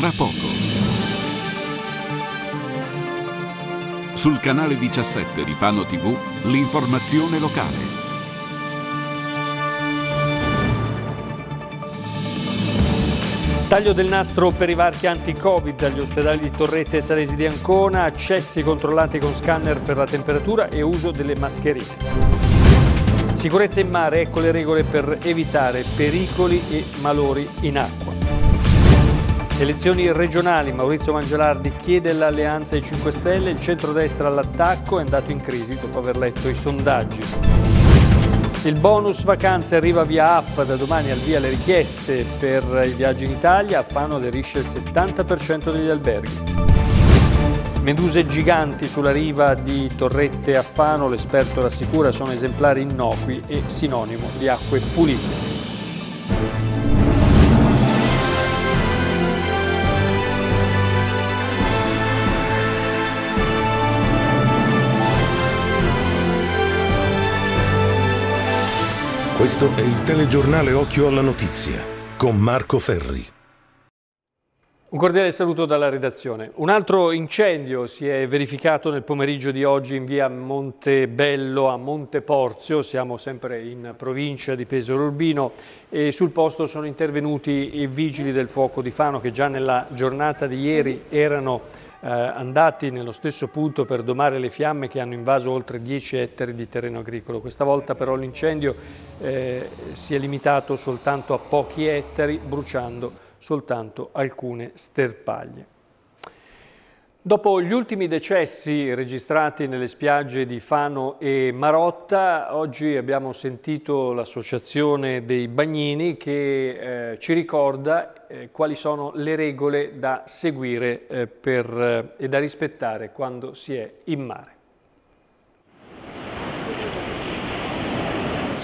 tra poco. Sul canale 17 di Fano TV l'informazione locale. Taglio del nastro per i varchi anti-Covid agli ospedali di Torrette e Salesi di Ancona, accessi controllati con scanner per la temperatura e uso delle mascherine. Sicurezza in mare, ecco le regole per evitare pericoli e malori in acqua. Elezioni regionali, Maurizio Mangelardi chiede l'alleanza ai 5 Stelle, il centrodestra all'attacco è andato in crisi dopo aver letto i sondaggi. Il bonus vacanze arriva via app, da domani al via le richieste per i viaggi in Italia, a Fano aderisce il 70% degli alberghi. Meduse giganti sulla riva di Torrette a Fano, l'esperto rassicura, sono esemplari innocui e sinonimo di acque pulite. Questo è il telegiornale Occhio alla Notizia con Marco Ferri. Un cordiale saluto dalla redazione. Un altro incendio si è verificato nel pomeriggio di oggi in via Montebello a Monteporzio, siamo sempre in provincia di Pesaro Urbino e sul posto sono intervenuti i vigili del fuoco di Fano che già nella giornata di ieri erano eh, andati nello stesso punto per domare le fiamme che hanno invaso oltre 10 ettari di terreno agricolo. Questa volta però l'incendio eh, si è limitato soltanto a pochi ettari, bruciando soltanto alcune sterpaglie. Dopo gli ultimi decessi registrati nelle spiagge di Fano e Marotta, oggi abbiamo sentito l'associazione dei bagnini che eh, ci ricorda eh, quali sono le regole da seguire eh, per, eh, e da rispettare quando si è in mare.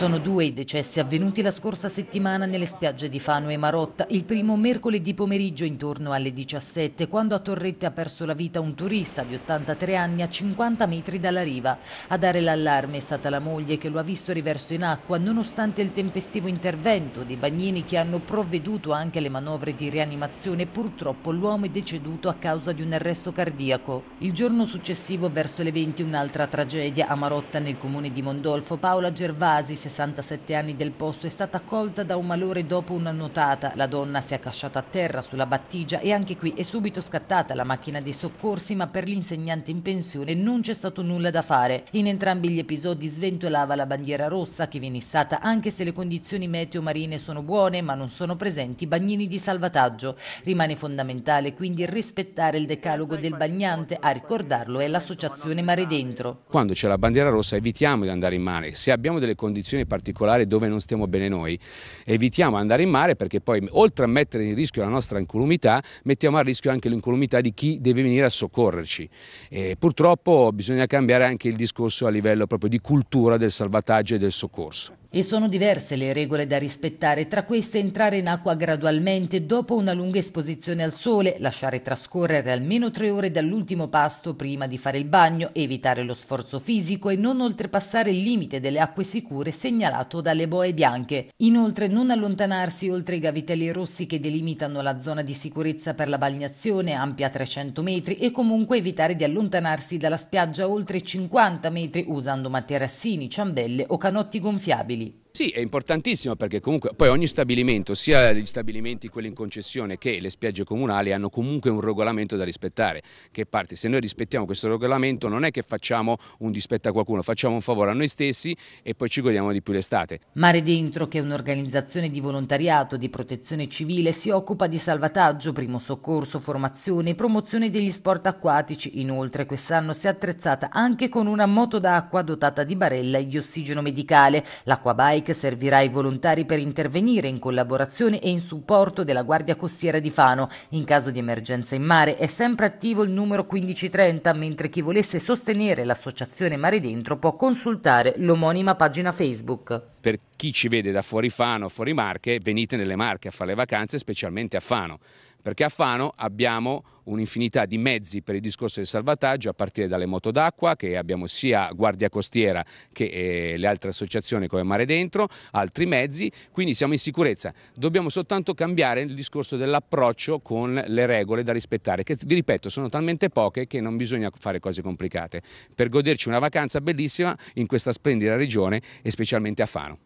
Sono due i decessi avvenuti la scorsa settimana nelle spiagge di Fano e Marotta. Il primo mercoledì pomeriggio intorno alle 17, quando a Torrette ha perso la vita un turista di 83 anni a 50 metri dalla riva. A dare l'allarme è stata la moglie che lo ha visto riverso in acqua, nonostante il tempestivo intervento dei bagnini che hanno provveduto anche alle manovre di rianimazione. Purtroppo l'uomo è deceduto a causa di un arresto cardiaco. Il giorno successivo, verso le 20, un'altra tragedia a Marotta nel comune di Mondolfo. Paola Gervasi si è 67 anni del posto, è stata colta da un malore dopo una nuotata. La donna si è accasciata a terra sulla battigia e anche qui è subito scattata la macchina dei soccorsi, ma per l'insegnante in pensione non c'è stato nulla da fare. In entrambi gli episodi sventolava la bandiera rossa che viene issata anche se le condizioni meteo marine sono buone, ma non sono presenti bagnini di salvataggio. Rimane fondamentale quindi rispettare il decalogo del bagnante, a ricordarlo è l'associazione Mare Dentro. Quando c'è la bandiera rossa evitiamo di andare in mare. Se abbiamo delle condizioni situazioni particolari dove non stiamo bene noi. Evitiamo andare in mare perché poi oltre a mettere in rischio la nostra incolumità, mettiamo a rischio anche l'incolumità di chi deve venire a soccorrerci. E purtroppo bisogna cambiare anche il discorso a livello proprio di cultura del salvataggio e del soccorso. E sono diverse le regole da rispettare, tra queste entrare in acqua gradualmente dopo una lunga esposizione al sole, lasciare trascorrere almeno tre ore dall'ultimo pasto prima di fare il bagno, evitare lo sforzo fisico e non oltrepassare il limite delle acque sicure segnalato dalle boe bianche. Inoltre non allontanarsi oltre i gavitelli rossi che delimitano la zona di sicurezza per la bagnazione ampia 300 metri e comunque evitare di allontanarsi dalla spiaggia oltre 50 metri usando materassini, ciambelle o canotti gonfiabili. family Sì, è importantissimo perché comunque poi ogni stabilimento, sia gli stabilimenti quelli in concessione che le spiagge comunali hanno comunque un regolamento da rispettare, che parte, se noi rispettiamo questo regolamento non è che facciamo un dispetto a qualcuno, facciamo un favore a noi stessi e poi ci godiamo di più l'estate. Mare Dentro, che è un'organizzazione di volontariato di protezione civile, si occupa di salvataggio, primo soccorso, formazione e promozione degli sport acquatici. Inoltre quest'anno si è attrezzata anche con una moto d'acqua dotata di barella e di ossigeno medicale, l'acqua bike Bike servirà ai volontari per intervenire in collaborazione e in supporto della Guardia Costiera di Fano. In caso di emergenza in mare è sempre attivo il numero 1530, mentre chi volesse sostenere l'associazione Mare Dentro può consultare l'omonima pagina Facebook. Per chi ci vede da fuori Fano, fuori Marche, venite nelle Marche a fare le vacanze, specialmente a Fano perché a Fano abbiamo un'infinità di mezzi per il discorso del salvataggio a partire dalle moto d'acqua che abbiamo sia Guardia Costiera che eh, le altre associazioni come Mare Dentro, altri mezzi, quindi siamo in sicurezza. Dobbiamo soltanto cambiare il discorso dell'approccio con le regole da rispettare che vi ripeto sono talmente poche che non bisogna fare cose complicate per goderci una vacanza bellissima in questa splendida regione e specialmente a Fano.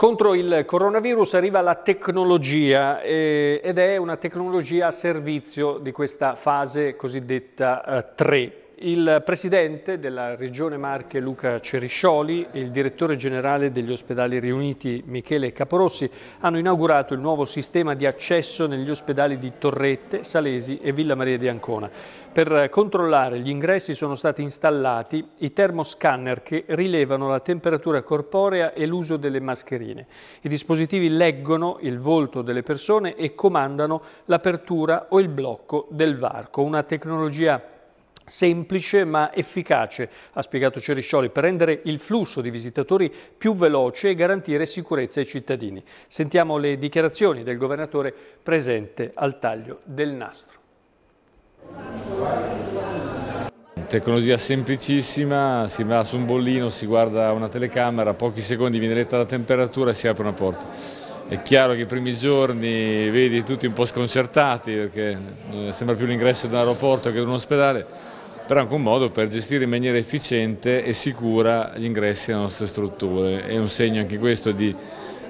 Contro il coronavirus arriva la tecnologia eh, ed è una tecnologia a servizio di questa fase cosiddetta eh, 3. Il presidente della Regione Marche Luca Ceriscioli e il direttore generale degli ospedali riuniti Michele Caporossi hanno inaugurato il nuovo sistema di accesso negli ospedali di Torrette, Salesi e Villa Maria di Ancona. Per controllare gli ingressi sono stati installati i termoscanner che rilevano la temperatura corporea e l'uso delle mascherine. I dispositivi leggono il volto delle persone e comandano l'apertura o il blocco del varco, una tecnologia semplice ma efficace, ha spiegato Ceriscioli, per rendere il flusso di visitatori più veloce e garantire sicurezza ai cittadini. Sentiamo le dichiarazioni del governatore presente al taglio del nastro. Tecnologia semplicissima, si va su un bollino, si guarda una telecamera, pochi secondi viene letta la temperatura e si apre una porta. È chiaro che i primi giorni vedi tutti un po' sconcertati perché sembra più l'ingresso di un aeroporto che di un ospedale, però è anche un modo per gestire in maniera efficiente e sicura gli ingressi alle nostre strutture. È un segno anche questo di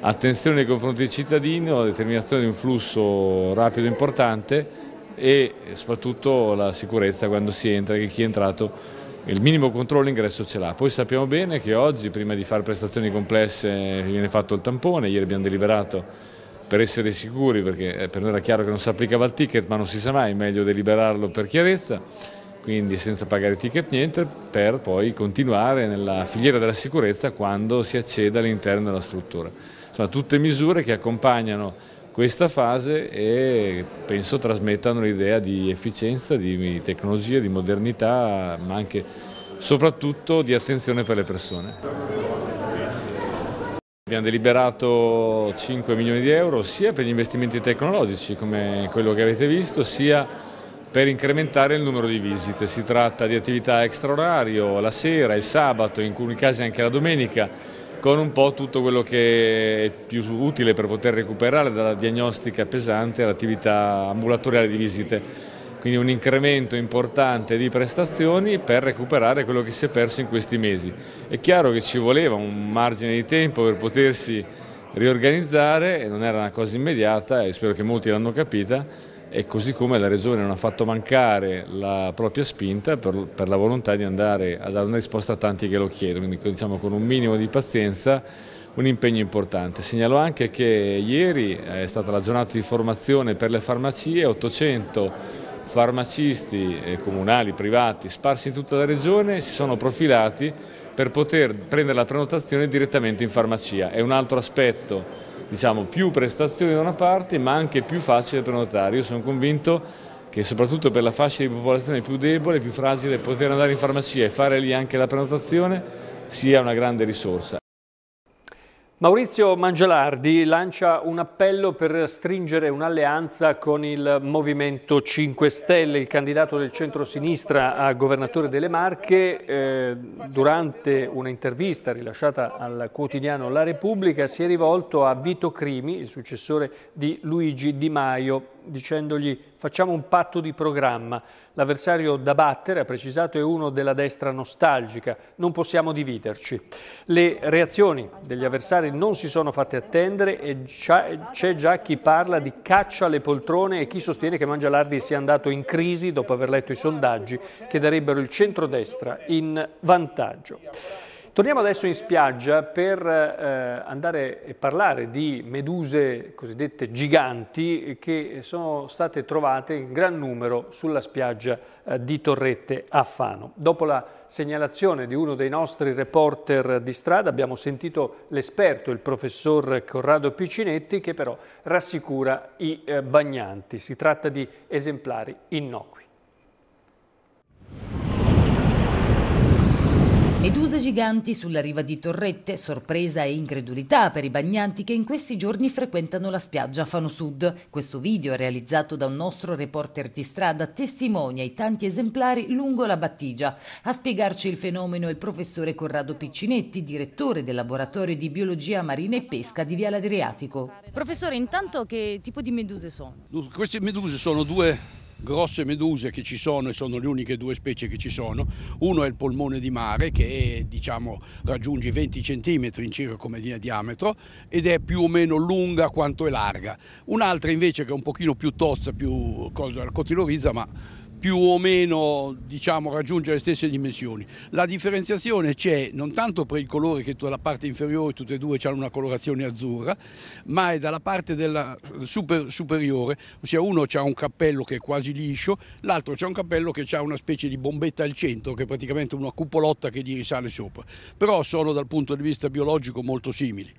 attenzione nei confronti del cittadino, determinazione di un flusso rapido e importante e soprattutto la sicurezza quando si entra, che chi è entrato il minimo controllo ingresso ce l'ha. Poi sappiamo bene che oggi, prima di fare prestazioni complesse, viene fatto il tampone, ieri abbiamo deliberato per essere sicuri, perché eh, per noi era chiaro che non si applicava il ticket, ma non si sa mai, è meglio deliberarlo per chiarezza, quindi senza pagare ticket niente, per poi continuare nella filiera della sicurezza quando si accede all'interno della struttura. Insomma, tutte misure che accompagnano questa fase e penso trasmettano l'idea di efficienza, di tecnologia, di modernità, ma anche soprattutto di attenzione per le persone. Abbiamo deliberato 5 milioni di euro sia per gli investimenti tecnologici come quello che avete visto, sia per incrementare il numero di visite. Si tratta di attività extraorario, la sera, il sabato, in alcuni casi anche la domenica, con un po' tutto quello che è più utile per poter recuperare dalla diagnostica pesante all'attività ambulatoriale di visite. Quindi un incremento importante di prestazioni per recuperare quello che si è perso in questi mesi. È chiaro che ci voleva un margine di tempo per potersi riorganizzare, non era una cosa immediata e spero che molti l'hanno capita, e così come la Regione non ha fatto mancare la propria spinta per, per la volontà di andare a dare una risposta a tanti che lo chiedono, quindi diciamo, con un minimo di pazienza un impegno importante. Segnalo anche che ieri eh, è stata la giornata di formazione per le farmacie, 800 farmacisti eh, comunali, privati, sparsi in tutta la regione si sono profilati per poter prendere la prenotazione direttamente in farmacia. È un altro aspetto diciamo, più prestazioni da una parte ma anche più facile prenotare. Io sono convinto che soprattutto per la fascia di popolazione più debole, più fragile, poter andare in farmacia e fare lì anche la prenotazione sia una grande risorsa. Maurizio Mangelardi lancia un appello per stringere un'alleanza con il Movimento 5 Stelle, il candidato del centro-sinistra a governatore delle Marche. Eh, durante un'intervista rilasciata al quotidiano La Repubblica si è rivolto a Vito Crimi, il successore di Luigi Di Maio, dicendogli facciamo un patto di programma. L'avversario da battere, ha precisato, è uno della destra nostalgica, non possiamo dividerci. Le reazioni degli avversari non si sono fatte attendere e c'è già chi parla di caccia alle poltrone e chi sostiene che Mangialardi sia andato in crisi dopo aver letto i sondaggi che darebbero il centrodestra in vantaggio. Torniamo adesso in spiaggia per eh, andare e parlare di meduse cosiddette giganti che sono state trovate in gran numero sulla spiaggia eh, di Torrette a Fano. Dopo la segnalazione di uno dei nostri reporter di strada abbiamo sentito l'esperto, il professor Corrado Piccinetti, che però rassicura i eh, bagnanti. Si tratta di esemplari innocui. Meduse giganti sulla riva di Torrette, sorpresa e incredulità per i bagnanti che in questi giorni frequentano la spiaggia Fano Sud. Questo video, realizzato da un nostro reporter di strada, testimonia i tanti esemplari lungo la battigia. A spiegarci il fenomeno è il professore Corrado Piccinetti, direttore del laboratorio di biologia marina e pesca di Viale Adriatico. Professore, intanto che tipo di meduse sono? Queste meduse sono due grosse meduse che ci sono e sono le uniche due specie che ci sono. Uno è il polmone di mare che è, diciamo, raggiunge i 20 cm in circa come di diametro ed è più o meno lunga quanto è larga. Un'altra invece che è un pochino più tozza, più cosa cotilorizza ma più o meno diciamo, raggiunge le stesse dimensioni. La differenziazione c'è non tanto per il colore che dalla parte inferiore, tutte e due hanno una colorazione azzurra, ma è dalla parte super, superiore, ossia uno ha un cappello che è quasi liscio, l'altro ha un cappello che ha una specie di bombetta al centro, che è praticamente una cupolotta che gli risale sopra. Però sono dal punto di vista biologico molto simili.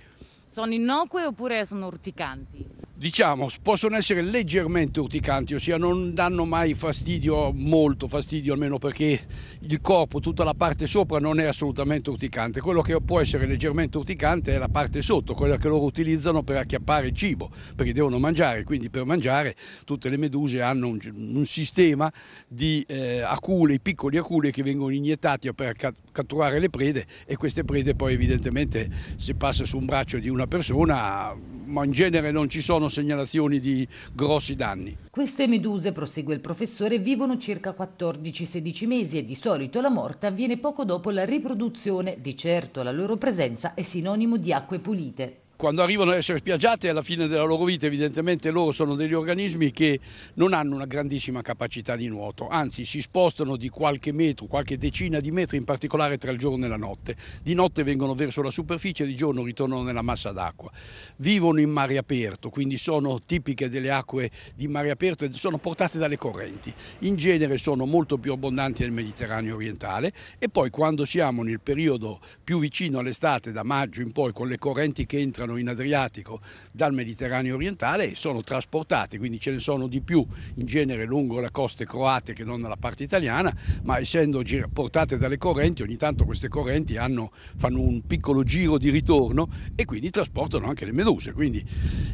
Sono innocue oppure sono urticanti? Diciamo, possono essere leggermente urticanti, ossia non danno mai fastidio, molto fastidio almeno perché il corpo, tutta la parte sopra non è assolutamente urticante. Quello che può essere leggermente urticante è la parte sotto, quella che loro utilizzano per acchiappare il cibo, perché devono mangiare, quindi per mangiare tutte le meduse hanno un, un sistema di eh, acule, piccoli aculi che vengono iniettati per catturare le prede e queste prede poi evidentemente se passa su un braccio di una una persona, ma in genere non ci sono segnalazioni di grossi danni. Queste meduse, prosegue il professore, vivono circa 14-16 mesi e di solito la morte avviene poco dopo la riproduzione, di certo la loro presenza è sinonimo di acque pulite quando arrivano a essere spiaggiate alla fine della loro vita evidentemente loro sono degli organismi che non hanno una grandissima capacità di nuoto, anzi si spostano di qualche metro, qualche decina di metri in particolare tra il giorno e la notte. Di notte vengono verso la superficie, di giorno ritornano nella massa d'acqua. Vivono in mare aperto, quindi sono tipiche delle acque di mare aperto e sono portate dalle correnti. In genere sono molto più abbondanti nel Mediterraneo orientale e poi quando siamo nel periodo più vicino all'estate, da maggio in poi, con le correnti che entrano arrivano in Adriatico dal Mediterraneo orientale e sono trasportati, quindi ce ne sono di più in genere lungo le coste croate che non nella parte italiana, ma essendo portate dalle correnti, ogni tanto queste correnti hanno, fanno un piccolo giro di ritorno e quindi trasportano anche le meduse. Quindi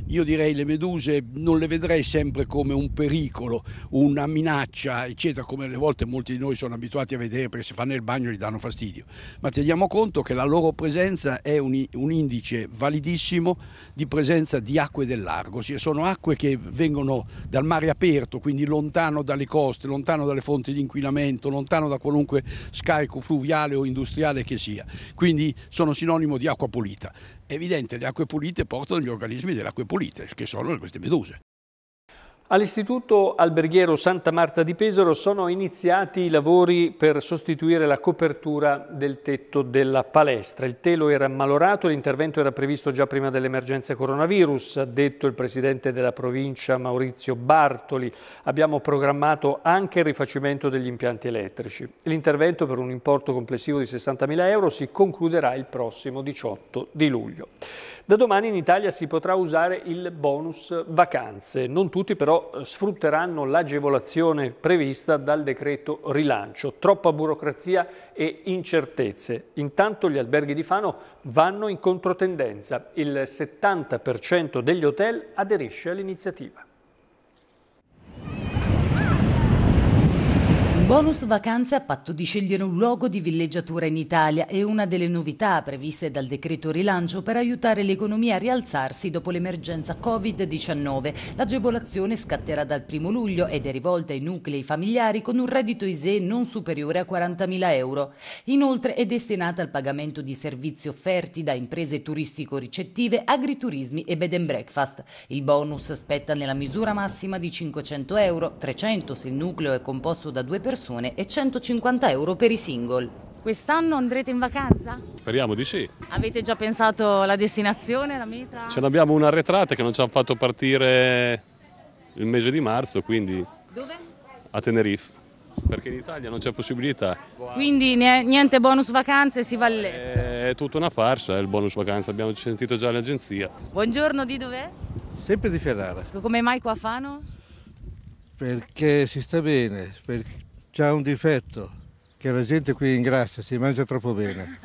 io direi le meduse non le vedrei sempre come un pericolo, una minaccia, eccetera, come alle volte molti di noi sono abituati a vedere perché se fanno il bagno gli danno fastidio. Ma teniamo conto che la loro presenza è un, un indice validissimo altissimo di presenza di acque dell'Argo, cioè sono acque che vengono dal mare aperto, quindi lontano dalle coste, lontano dalle fonti di inquinamento, lontano da qualunque scarico fluviale o industriale che sia, quindi sono sinonimo di acqua pulita. È evidente, le acque pulite portano gli organismi delle acque pulite, che sono queste meduse. All'Istituto Alberghiero Santa Marta di Pesaro sono iniziati i lavori per sostituire la copertura del tetto della palestra. Il telo era malorato, l'intervento era previsto già prima dell'emergenza coronavirus, ha detto il presidente della provincia Maurizio Bartoli. Abbiamo programmato anche il rifacimento degli impianti elettrici. L'intervento per un importo complessivo di 60.000 euro si concluderà il prossimo 18 di luglio. Da domani in Italia si potrà usare il bonus vacanze, non tutti però eh, sfrutteranno l'agevolazione prevista dal decreto rilancio. Troppa burocrazia e incertezze. Intanto gli alberghi di Fano vanno in controtendenza, il 70% degli hotel aderisce all'iniziativa. Bonus vacanze a patto di scegliere un luogo di villeggiatura in Italia è una delle novità previste dal decreto rilancio per aiutare l'economia a rialzarsi dopo l'emergenza Covid-19. L'agevolazione scatterà dal 1 luglio ed è rivolta ai nuclei familiari con un reddito ISE non superiore a 40.000 euro. Inoltre è destinata al pagamento di servizi offerti da imprese turistico-ricettive, agriturismi e bed and breakfast. Il bonus spetta nella misura massima di 500 euro, 300 se il nucleo è composto da due persone persone e 150 euro per i single. Quest'anno andrete in vacanza? Speriamo di sì. Avete già pensato alla destinazione, la meta? Ce n'abbiamo una arretrata che non ci hanno fatto partire il mese di marzo, quindi... Dove? A Tenerife, perché in Italia non c'è possibilità. Quindi niente bonus vacanze, si va all'estero? Eh, è tutta una farsa eh, il bonus vacanze, abbiamo sentito già l'agenzia. Buongiorno, di dov'è? Sempre di Ferrara. Come mai qua a Fano? Perché si sta bene, ha un difetto, che la gente qui ingrassa, si mangia troppo bene.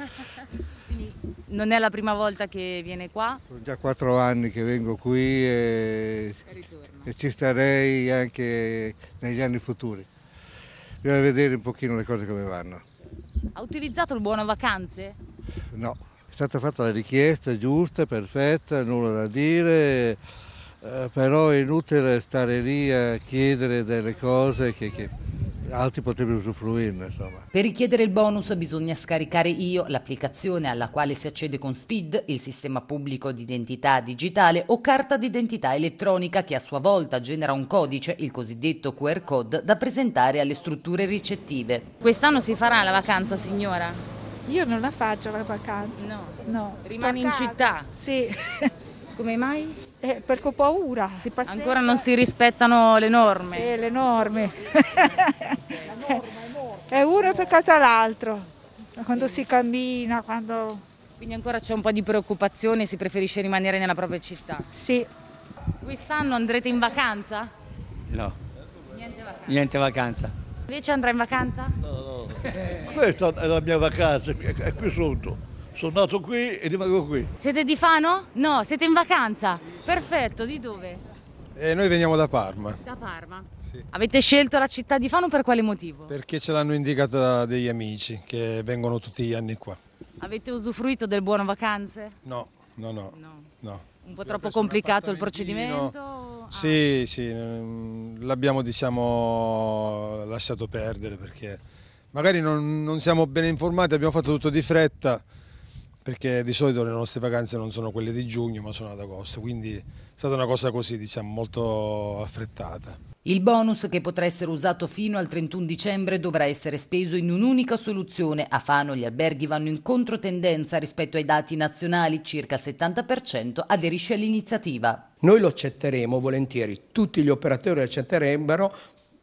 Quindi non è la prima volta che viene qua? Sono già quattro anni che vengo qui e, e, e ci starei anche negli anni futuri. Bisogna vedere un pochino le cose come vanno. Ha utilizzato il buono vacanze? No, è stata fatta la richiesta giusta, perfetta, nulla da dire, eh, però è inutile stare lì a chiedere delle cose che, che altri potrebbero usufruirne. Insomma. Per richiedere il bonus bisogna scaricare Io, l'applicazione alla quale si accede con SPID, il sistema pubblico di identità digitale o carta d'identità elettronica che a sua volta genera un codice, il cosiddetto QR code, da presentare alle strutture ricettive. Quest'anno si farà la vacanza signora? Io non la faccio la vacanza. No. no. Rimani in città? Sì. Come mai? Eh, perché ho paura. Ancora non si rispettano le norme? Sì, le norme. è uno attaccata all'altro, quando si cammina, quando... Quindi ancora c'è un po' di preoccupazione, si preferisce rimanere nella propria città? Sì. Quest'anno andrete in vacanza? No. Niente vacanza? Niente vacanza. Invece andrà in vacanza? No, no. Questa è la mia vacanza, è qui sotto. Sono nato qui e rimango qui. Siete di Fano? No, siete in vacanza? Sì, Perfetto, sì. di dove? Eh, noi veniamo da Parma. Da Parma? Sì. Avete scelto la città di Fano per quale motivo? Perché ce l'hanno indicata degli amici che vengono tutti gli anni qua. Avete usufruito del buono vacanze? No, no, no. no. no. Un po' troppo complicato il procedimento? Ah. Sì, sì, mm, l'abbiamo diciamo lasciato perdere perché magari non, non siamo ben informati, abbiamo fatto tutto di fretta perché di solito le nostre vacanze non sono quelle di giugno ma sono ad agosto, quindi è stata una cosa così diciamo molto affrettata. Il bonus che potrà essere usato fino al 31 dicembre dovrà essere speso in un'unica soluzione. A Fano gli alberghi vanno in controtendenza rispetto ai dati nazionali, circa il 70% aderisce all'iniziativa. Noi lo accetteremo volentieri, tutti gli operatori lo accetterebbero,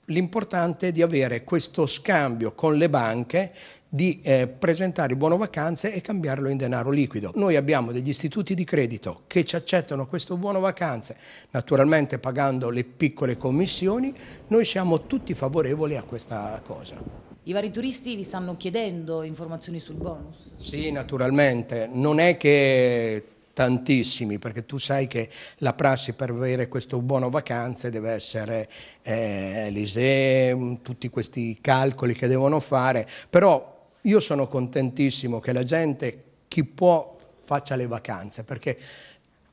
l'importante è di avere questo scambio con le banche di eh, presentare il buono vacanze e cambiarlo in denaro liquido. Noi abbiamo degli istituti di credito che ci accettano questo buono vacanze, naturalmente pagando le piccole commissioni, noi siamo tutti favorevoli a questa cosa. I vari turisti vi stanno chiedendo informazioni sul bonus? Sì, naturalmente, non è che tantissimi, perché tu sai che la prassi per avere questo buono vacanze deve essere eh, l'ISE, mm, tutti questi calcoli che devono fare, però io sono contentissimo che la gente, chi può, faccia le vacanze, perché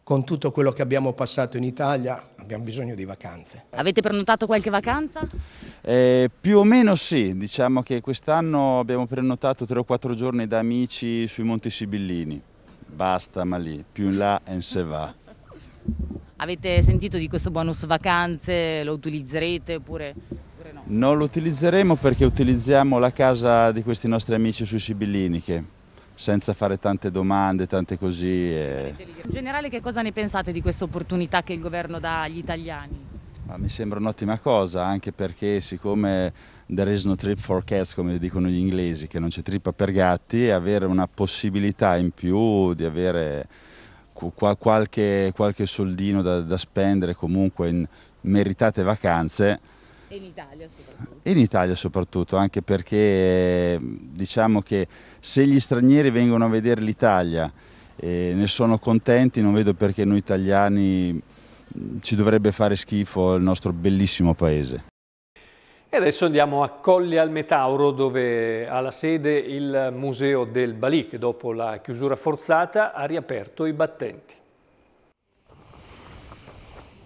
con tutto quello che abbiamo passato in Italia abbiamo bisogno di vacanze. Avete prenotato qualche vacanza? Eh, più o meno sì, diciamo che quest'anno abbiamo prenotato 3 o 4 giorni da amici sui Monti Sibillini, basta ma lì, più in là e se va. Avete sentito di questo bonus vacanze, lo utilizzerete oppure... Non lo utilizzeremo perché utilizziamo la casa di questi nostri amici sui Sibillini che senza fare tante domande, tante così. E... Eh. In generale che cosa ne pensate di questa opportunità che il governo dà agli italiani? Ma mi sembra un'ottima cosa, anche perché siccome there is no trip for cats, come dicono gli inglesi, che non c'è trippa per gatti, avere una possibilità in più di avere qualche, qualche soldino da, da spendere comunque in meritate vacanze e in Italia soprattutto. In Italia soprattutto, anche perché diciamo che se gli stranieri vengono a vedere l'Italia e ne sono contenti, non vedo perché noi italiani ci dovrebbe fare schifo il nostro bellissimo paese. E adesso andiamo a Colli al Metauro dove ha la sede il Museo del Balì che dopo la chiusura forzata ha riaperto i battenti.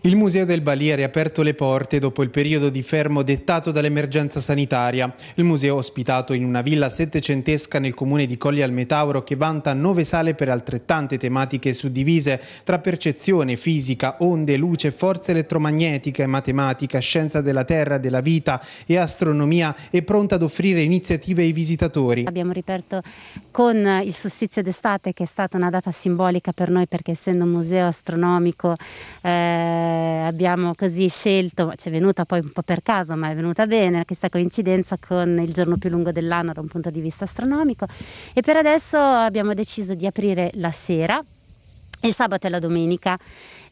Il Museo del Bali ha riaperto le porte dopo il periodo di fermo dettato dall'emergenza sanitaria. Il museo, ospitato in una villa settecentesca nel comune di Colli al Metauro, che vanta nove sale per altrettante tematiche suddivise tra percezione, fisica, onde, luce, forza elettromagnetica e matematica, scienza della terra, della vita e astronomia, è pronta ad offrire iniziative ai visitatori. Abbiamo riperto con il sostizio d'estate, che è stata una data simbolica per noi perché essendo un museo astronomico... Eh eh, abbiamo così scelto, ci è venuta poi un po' per caso, ma è venuta bene questa coincidenza con il giorno più lungo dell'anno da un punto di vista astronomico e per adesso abbiamo deciso di aprire la sera, il sabato e la domenica.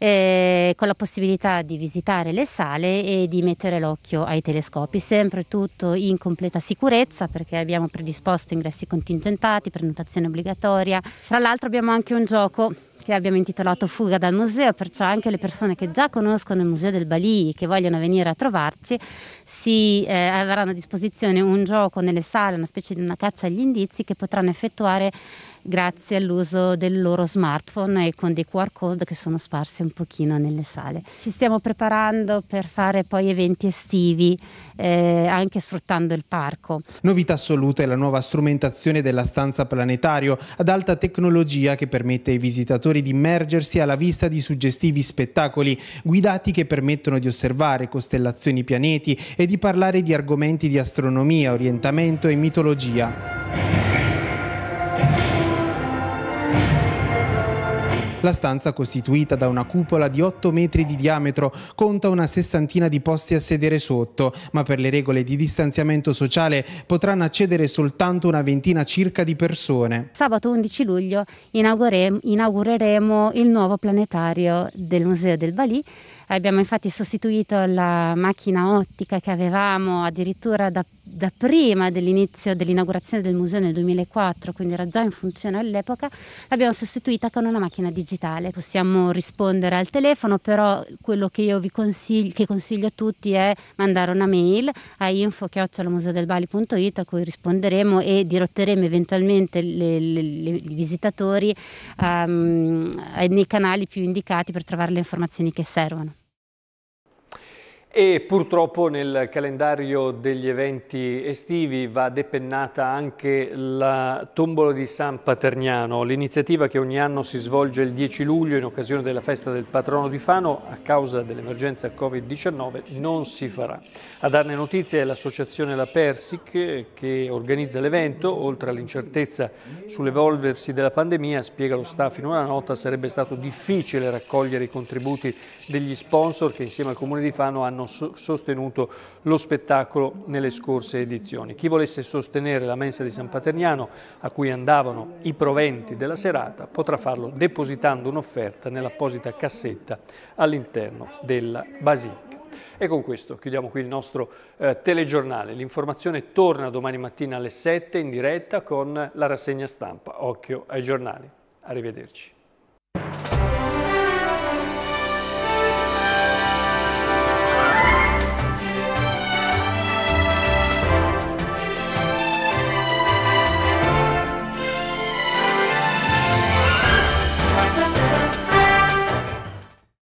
Eh, con la possibilità di visitare le sale e di mettere l'occhio ai telescopi, sempre tutto in completa sicurezza perché abbiamo predisposto ingressi contingentati, prenotazione obbligatoria. Tra l'altro abbiamo anche un gioco che abbiamo intitolato Fuga dal museo, perciò anche le persone che già conoscono il Museo del Bali e che vogliono venire a trovarci, si eh, avranno a disposizione un gioco nelle sale, una specie di una caccia agli indizi che potranno effettuare grazie all'uso del loro smartphone e con dei QR code che sono sparsi un pochino nelle sale. Ci stiamo preparando per fare poi eventi estivi eh, anche sfruttando il parco. Novità assoluta è la nuova strumentazione della stanza planetario ad alta tecnologia che permette ai visitatori di immergersi alla vista di suggestivi spettacoli guidati che permettono di osservare costellazioni pianeti e di parlare di argomenti di astronomia, orientamento e mitologia. La stanza, costituita da una cupola di 8 metri di diametro, conta una sessantina di posti a sedere sotto, ma per le regole di distanziamento sociale potranno accedere soltanto una ventina circa di persone. Sabato 11 luglio inaugureremo il nuovo planetario del Museo del Balì Abbiamo infatti sostituito la macchina ottica che avevamo addirittura da, da prima dell'inizio dell'inaugurazione del museo nel 2004, quindi era già in funzione all'epoca, l'abbiamo sostituita con una macchina digitale. Possiamo rispondere al telefono, però quello che io vi consiglio, che consiglio a tutti è mandare una mail a info a cui risponderemo e dirotteremo eventualmente i visitatori um, nei canali più indicati per trovare le informazioni che servono. E purtroppo nel calendario degli eventi estivi va depennata anche la Tombola di San Paterniano, l'iniziativa che ogni anno si svolge il 10 luglio in occasione della festa del patrono di Fano, a causa dell'emergenza Covid-19 non si farà. A darne notizia è l'associazione La Persic che organizza l'evento, oltre all'incertezza sull'evolversi della pandemia, spiega lo staff in una nota, sarebbe stato difficile raccogliere i contributi degli sponsor che insieme al Comune di Fano hanno sostenuto lo spettacolo nelle scorse edizioni. Chi volesse sostenere la mensa di San Paterniano, a cui andavano i proventi della serata, potrà farlo depositando un'offerta nell'apposita cassetta all'interno della basilica. E con questo chiudiamo qui il nostro eh, telegiornale. L'informazione torna domani mattina alle 7 in diretta con la rassegna stampa. Occhio ai giornali. Arrivederci.